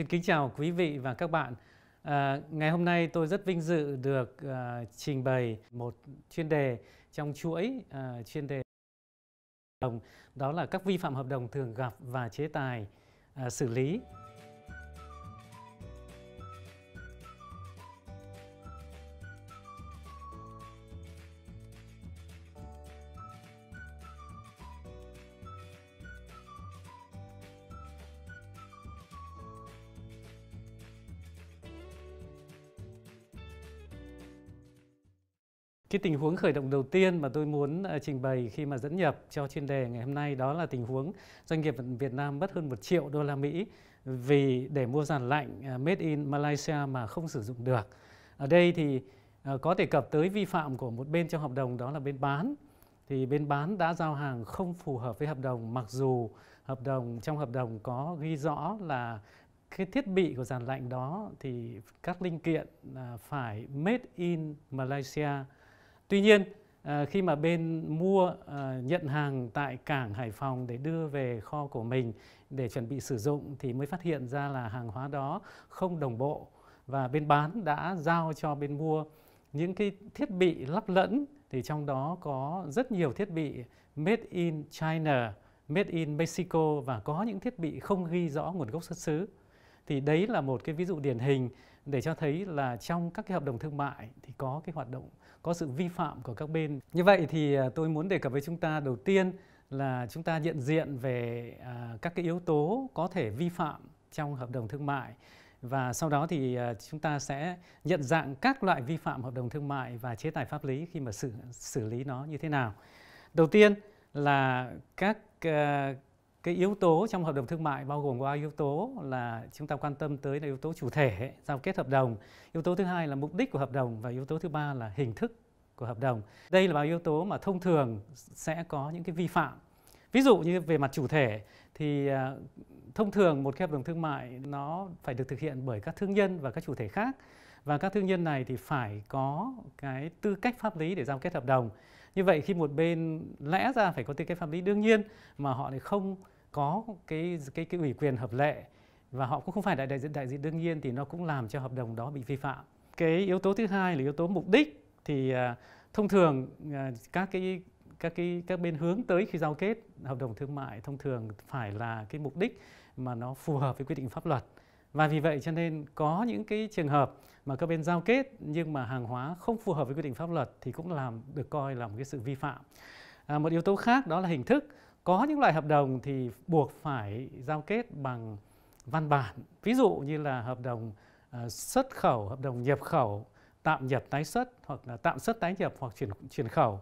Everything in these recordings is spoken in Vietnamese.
Xin kính chào quý vị và các bạn. À, ngày hôm nay tôi rất vinh dự được à, trình bày một chuyên đề trong chuỗi à, chuyên đề đồng đó là các vi phạm hợp đồng thường gặp và chế tài à, xử lý Cái tình huống khởi động đầu tiên mà tôi muốn ờ, trình bày khi mà dẫn nhập cho chuyên đề ngày hôm nay đó là tình huống doanh nghiệp Việt Nam mất hơn 1 triệu đô la Mỹ vì để mua giàn lạnh ờ, made in Malaysia mà không sử dụng được. Ở đây thì ờ, có thể cập tới vi phạm của một bên trong hợp đồng đó là bên bán. Thì bên bán đã giao hàng không phù hợp với hợp đồng mặc dù hợp đồng trong hợp đồng có ghi rõ là cái thiết bị của dàn lạnh đó thì các linh kiện phải made in Malaysia Tuy nhiên ờ, khi mà bên mua ờ, nhận hàng tại cảng Hải Phòng để đưa về kho của mình để chuẩn bị sử dụng thì mới phát hiện ra là hàng hóa đó không đồng bộ và bên bán đã giao cho bên mua những cái thiết bị lắp lẫn thì trong đó có rất nhiều thiết bị made in China, made in Mexico và có những thiết bị không ghi rõ nguồn gốc xuất xứ thì đấy là một cái ví dụ điển hình để cho thấy là trong các cái hợp đồng thương mại thì có cái hoạt động có sự vi phạm của các bên như vậy thì à, tôi muốn đề cập với chúng ta đầu tiên là chúng ta nhận diện về à, các cái yếu tố có thể vi phạm trong hợp đồng thương mại và sau đó thì à, chúng ta sẽ nhận dạng các loại vi phạm hợp đồng thương mại và chế tài pháp lý khi mà xử xử lý nó như thế nào đầu tiên là các cái yếu tố trong hợp đồng thương mại bao gồm ba yếu tố là chúng ta quan tâm tới là yếu tố chủ thể giao kết hợp đồng yếu tố thứ hai là mục đích của hợp đồng và yếu tố thứ ba là hình thức của hợp đồng đây là ba yếu tố mà thông thường sẽ có những cái vi phạm ví dụ như về mặt chủ thể thì à, thông thường một cái hợp đồng thương mại nó phải được thực hiện bởi các thương nhân và các chủ thể khác và các thương nhân này thì phải có cái tư cách pháp lý để giao kết hợp đồng như vậy khi một bên lẽ ra phải có tư cách pháp lý đương nhiên mà họ lại không có cái cái cái ủy quyền hợp lệ và họ cũng không phải đại đại diện đại diện đương nhiên thì nó cũng làm cho hợp đồng đó bị vi phạm. Cái yếu tố thứ hai là yếu tố mục đích thì à, thông thường à, các cái các cái các bên hướng tới khi giao kết hợp đồng thương mại thông thường phải là cái mục đích mà nó phù hợp với quy định pháp luật. Và vì vậy cho nên có những cái trường hợp mà các bên giao kết nhưng mà hàng hóa không phù hợp với quy định pháp luật thì cũng làm được coi là một cái sự vi phạm. À, một yếu tố khác đó là hình thức có những loại hợp đồng thì buộc phải giao kết bằng văn bản. Ví dụ như là hợp đồng ờ, xuất khẩu, hợp đồng nhập khẩu, tạm nhập tái xuất hoặc là tạm xuất tái nhập hoặc chuyển chuyển khẩu.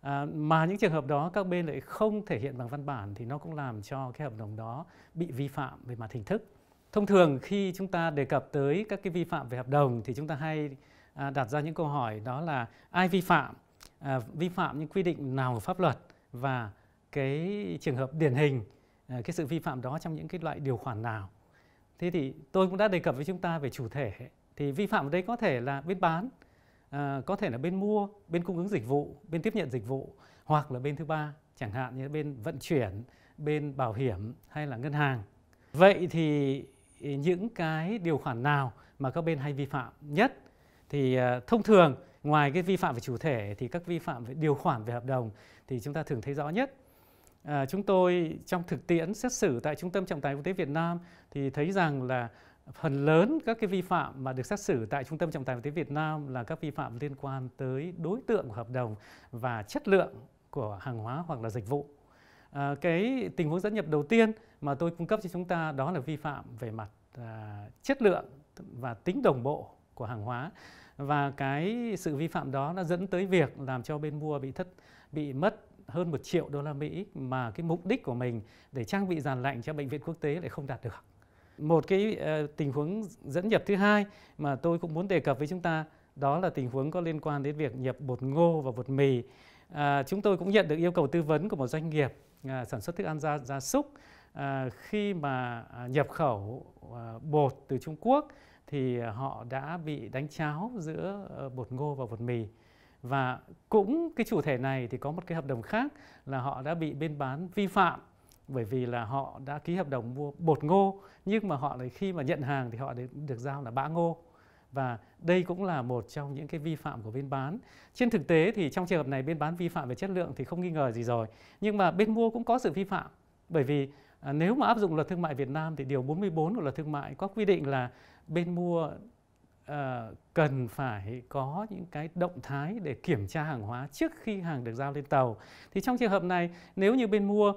À, mà những trường hợp đó các bên lại không thể hiện bằng văn bản thì nó cũng làm cho cái hợp đồng đó bị vi phạm về mặt hình thức. Thông thường khi chúng ta đề cập tới các cái vi phạm về hợp đồng thì chúng ta hay à, đặt ra những câu hỏi đó là ai vi phạm, à, vi phạm những quy định nào của pháp luật và cái trường hợp điển hình à, cái sự vi phạm đó trong những cái loại điều khoản nào thế thì tôi cũng đã đề cập với chúng ta về chủ thể thì vi phạm ở đây có thể là bên bán à, có thể là bên mua bên cung ứng dịch vụ bên tiếp nhận dịch vụ hoặc là bên thứ ba chẳng hạn như bên vận chuyển bên bảo hiểm hay là ngân hàng vậy thì những cái điều khoản nào mà các bên hay vi phạm nhất thì à, thông thường ngoài cái vi phạm về chủ thể thì các vi phạm về điều khoản về hợp đồng thì chúng ta thường thấy rõ nhất Ờ, chúng tôi trong thực tiễn xét xử tại Trung tâm Trọng tài Quốc tế Việt Nam thì thấy rằng là phần lớn các cái vi phạm mà được xét xử tại Trung tâm Trọng tài Quốc tế Việt Nam là các vi phạm liên quan tới đối tượng của hợp đồng và chất lượng của hàng hóa hoặc là dịch vụ. À, cái tình huống dẫn nhập đầu tiên mà tôi cung cấp cho chúng ta đó là vi phạm về mặt à, chất lượng và tính đồng bộ của hàng hóa và cái sự vi phạm đó đã dẫn tới việc làm cho bên mua bị thất bị mất hơn một triệu đô la Mỹ mà cái mục đích của mình để trang bị dàn lạnh cho bệnh viện quốc tế lại không đạt được. Một cái ờ, tình huống dẫn nhập thứ hai mà tôi cũng muốn đề cập với chúng ta đó là tình huống có liên quan đến việc nhập bột ngô và bột mì. À, chúng tôi cũng nhận được yêu cầu tư vấn của một doanh nghiệp à, sản xuất thức ăn gia, gia súc à, khi mà à, nhập khẩu à, bột từ Trung Quốc thì à, họ đã bị đánh cháo giữa ờ, bột ngô và bột mì và cũng cái chủ thể này thì có một cái hợp đồng khác là họ đã bị bên bán vi phạm bởi vì là họ đã ký hợp đồng mua bột ngô nhưng mà họ lại khi mà nhận hàng thì họ được giao là bã ngô và đây cũng là một trong những cái vi phạm của bên bán. Trên thực tế thì trong trường hợp này bên bán vi phạm về chất lượng thì không nghi ngờ gì rồi. Nhưng mà bên mua cũng có sự vi phạm bởi vì à, nếu mà áp dụng luật thương mại Việt Nam thì điều 44 của luật thương mại có quy định là bên mua Ờ, cần phải có những cái động thái để kiểm tra hàng hóa trước khi hàng được giao lên tàu. Thì trong trường hợp này, nếu như bên mua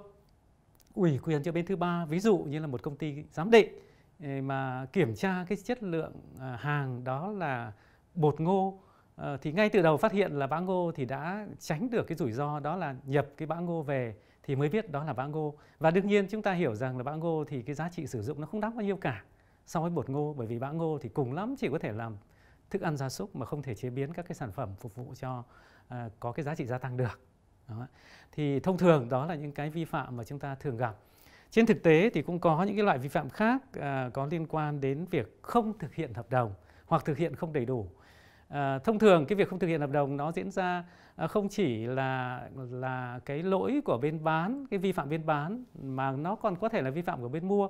ủy quyền cho bên thứ ba, ví dụ như là một công ty giám định ờ, mà kiểm tra cái chất lượng ờ, hàng đó là bột ngô thì ngay từ đầu phát hiện là bã ngô thì đã tránh được cái rủi ro đó là nhập cái bã ngô về thì mới biết đó là bã ngô và đương nhiên chúng ta hiểu rằng là bã ngô thì cái giá trị sử dụng nó không đáng bao nhiêu cả so với bột ngô bởi vì bã ngô thì cùng lắm chỉ có thể làm thức ăn gia súc mà không thể chế biến các cái sản phẩm phục vụ cho à, có cái giá trị gia tăng được đó. thì thông thường đó là những cái vi phạm mà chúng ta thường gặp trên thực tế thì cũng có những cái loại vi phạm khác à, có liên quan đến việc không thực hiện hợp đồng hoặc thực hiện không đầy đủ à, thông thường cái việc không thực hiện hợp đồng nó diễn ra à, không chỉ là là cái lỗi của bên bán cái vi phạm bên bán mà nó còn có thể là vi phạm của bên mua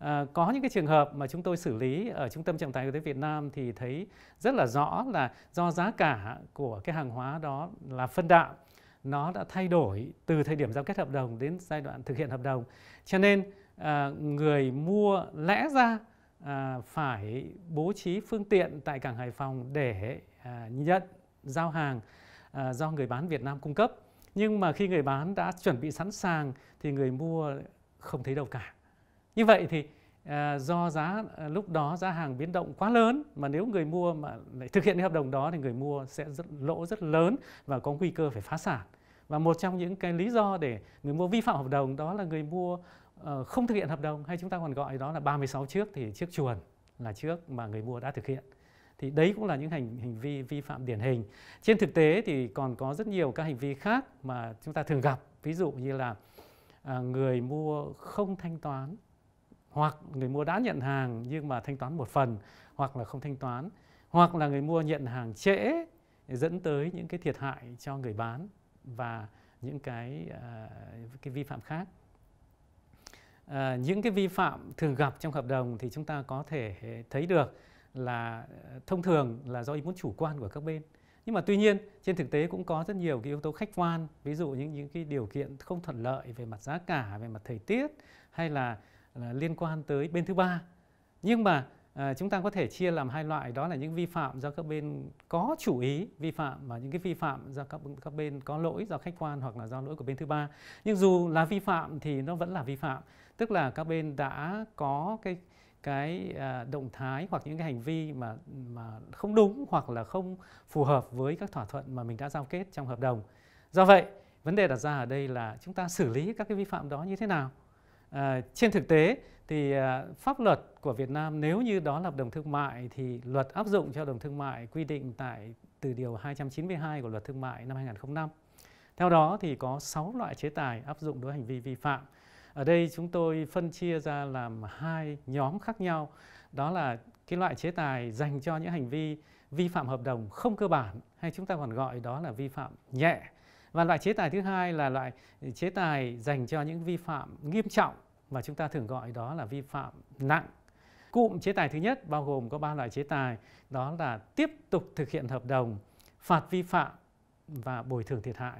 Ờ, có những cái trường hợp mà chúng tôi xử lý ở trung tâm trọng tài quốc tế Việt Nam thì thấy rất là rõ là do giá cả của cái hàng hóa đó là phân đạo nó đã thay đổi từ thời điểm giao kết hợp đồng đến giai đoạn thực hiện hợp đồng cho nên à, người mua lẽ ra à, phải bố trí phương tiện tại cảng Hải Phòng để à, nhận giao hàng à, do người bán Việt Nam cung cấp nhưng mà khi người bán đã chuẩn bị sẵn sàng thì người mua không thấy đâu cả như vậy thì à, do giá à, lúc đó giá hàng biến động quá lớn mà nếu người mua mà lại thực hiện cái hợp đồng đó thì người mua sẽ rất, lỗ rất lớn và có nguy cơ phải phá sản và một trong những cái lý do để người mua vi phạm hợp đồng đó là người mua uh, không thực hiện hợp đồng hay chúng ta còn gọi đó là 36 trước thì trước chuồn là trước mà người mua đã thực hiện thì đấy cũng là những hành hành vi vi phạm điển hình trên thực tế thì còn có rất nhiều các hành vi khác mà chúng ta thường gặp ví dụ như là à, người mua không thanh toán hoặc người mua đã nhận hàng nhưng mà thanh toán một phần hoặc là không thanh toán hoặc là người mua nhận hàng trễ dẫn tới những cái thiệt hại cho người bán và những cái uh, cái vi phạm khác uh, những cái vi phạm thường gặp trong hợp đồng thì chúng ta có thể thấy được là à, thông thường là do ý muốn chủ quan của các bên nhưng mà tuy nhiên trên thực tế cũng có rất nhiều cái yếu tố khách quan ví dụ những những cái điều kiện không thuận lợi về mặt giá cả về mặt thời tiết hay là là liên quan tới bên thứ ba nhưng mà à, chúng ta có thể chia làm hai loại đó là những vi phạm do các bên có chủ ý vi phạm và những cái vi phạm do các các bên có lỗi do khách quan hoặc là do lỗi của bên thứ ba nhưng dù là vi phạm thì nó vẫn là vi phạm tức là các bên đã có cái cái à, động thái hoặc những cái hành vi mà mà không đúng hoặc là không phù hợp với các thỏa thuận mà mình đã giao kết trong hợp đồng do vậy vấn đề đặt ra ở đây là chúng ta xử lý các cái vi phạm đó như thế nào Ờ, trên thực tế thì ờ, pháp luật của Việt Nam nếu như đó là hợp đồng thương mại thì luật áp dụng cho hợp đồng thương mại quy định tại từ điều 292 của luật thương mại năm 2005. Theo đó thì có 6 loại chế tài áp dụng đối với hành vi vi phạm. Ở đây chúng tôi phân chia ra làm hai nhóm khác nhau. Đó là cái loại chế tài dành cho những hành vi vi phạm hợp đồng không cơ bản hay chúng ta còn gọi đó là vi phạm nhẹ và loại chế tài thứ hai là loại chế tài dành cho những vi phạm nghiêm trọng và chúng ta thường gọi đó là vi phạm nặng. Cụm chế tài thứ nhất bao gồm có ba loại chế tài, đó là tiếp tục thực hiện hợp đồng, phạt vi phạm và bồi thường thiệt hại.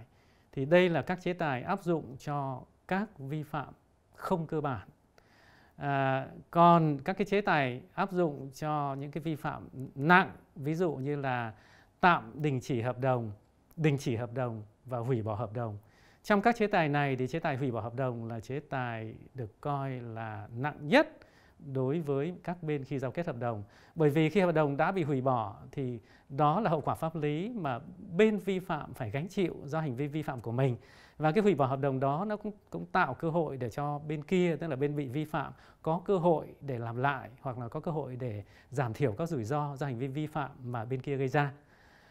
Thì đây là các chế tài áp dụng cho các vi phạm không cơ bản. À, còn các cái chế tài áp dụng cho những cái vi phạm nặng, ví dụ như là tạm đình chỉ hợp đồng, đình chỉ hợp đồng và hủy bỏ hợp đồng. Trong các chế tài này thì chế tài hủy bỏ hợp đồng là chế tài được coi là nặng nhất đối với các bên khi giao kết hợp đồng. Bởi vì khi hợp đồng đã bị hủy bỏ thì đó là hậu quả pháp lý mà bên vi phạm phải gánh chịu do hành vi vi phạm của mình. Và cái hủy bỏ hợp đồng đó nó cũng, cũng tạo cơ hội để cho bên kia, tức là bên bị vi phạm, có cơ hội để làm lại hoặc là có cơ hội để giảm thiểu các rủi ro do hành vi vi phạm mà bên kia gây ra.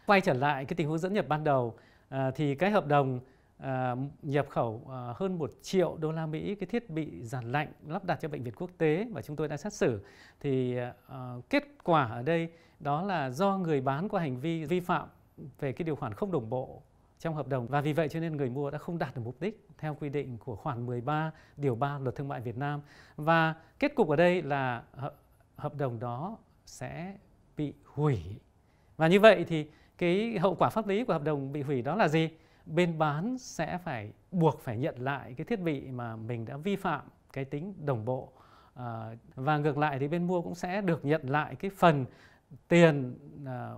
Quay trở lại cái tình huống dẫn nhập ban đầu Ờ, thì cái hợp đồng à, nhập khẩu à, hơn 1 triệu đô la Mỹ cái thiết bị giản lạnh lắp đặt cho bệnh viện quốc tế và chúng tôi đã xét xử thì à, kết quả ở đây đó là do người bán có hành vi vi phạm về cái điều khoản không đồng bộ trong hợp đồng và vì vậy cho nên người mua đã không đạt được mục đích theo quy định của khoản 13 điều 3 luật thương mại Việt Nam và kết cục ở đây là hợp đồng đó sẽ bị hủy và như vậy thì cái hậu quả pháp lý của hợp đồng bị hủy đó là gì bên bán sẽ phải buộc phải nhận lại cái thiết bị mà mình đã vi phạm cái tính đồng bộ à, và ngược lại thì bên mua cũng sẽ được nhận lại cái phần tiền à,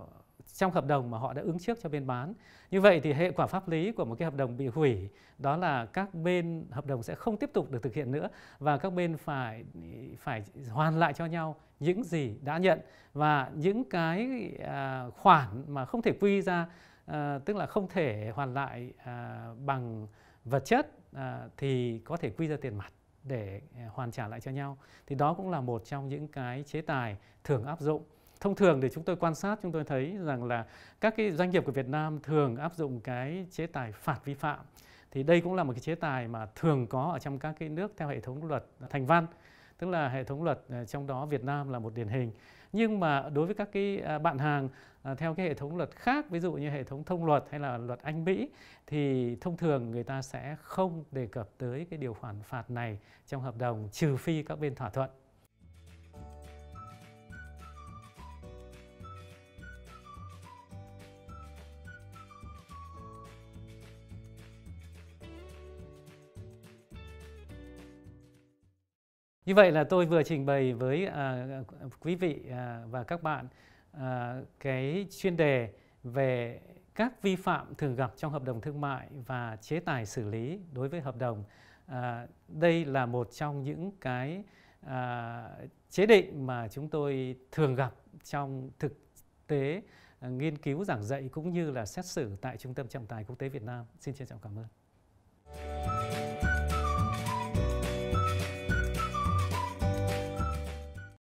trong hợp đồng mà họ đã ứng trước cho bên bán. Như vậy thì hệ quả pháp lý của một cái hợp đồng bị hủy đó là các bên hợp đồng sẽ không tiếp tục được thực hiện nữa và các bên phải phải hoàn lại cho nhau những gì đã nhận và những cái à, khoản mà không thể quy ra à, tức là không thể hoàn lại à, bằng vật chất thì có thể quy ra tiền mặt để hoàn trả lại cho nhau. Thì đó cũng là một trong những cái chế tài thường áp dụng thông thường thì chúng tôi quan sát chúng tôi thấy rằng là các cái doanh nghiệp của Việt Nam thường áp dụng cái chế tài phạt vi phạm thì đây cũng là một cái chế tài mà thường có ở trong các cái nước theo hệ thống luật thành văn tức là hệ thống luật ờ, trong đó Việt Nam là một điển hình nhưng mà đối với các cái ờ, bạn hàng ờ, theo cái hệ thống luật khác ví dụ như hệ thống thông luật hay là luật Anh Mỹ thì thông thường người ta sẽ không đề cập tới cái điều khoản phạt này trong hợp đồng trừ phi các bên thỏa thuận Như vậy là tôi vừa trình bày với à, quý vị à, và các bạn à, cái chuyên đề về các vi phạm thường gặp trong hợp đồng thương mại và chế tài xử lý đối với hợp đồng. À, đây là một trong những cái à, chế định mà chúng tôi thường gặp trong thực tế à, nghiên cứu giảng dạy cũng như là xét xử tại Trung tâm Trọng tài Quốc tế Việt Nam. Xin trân trọng cảm ơn.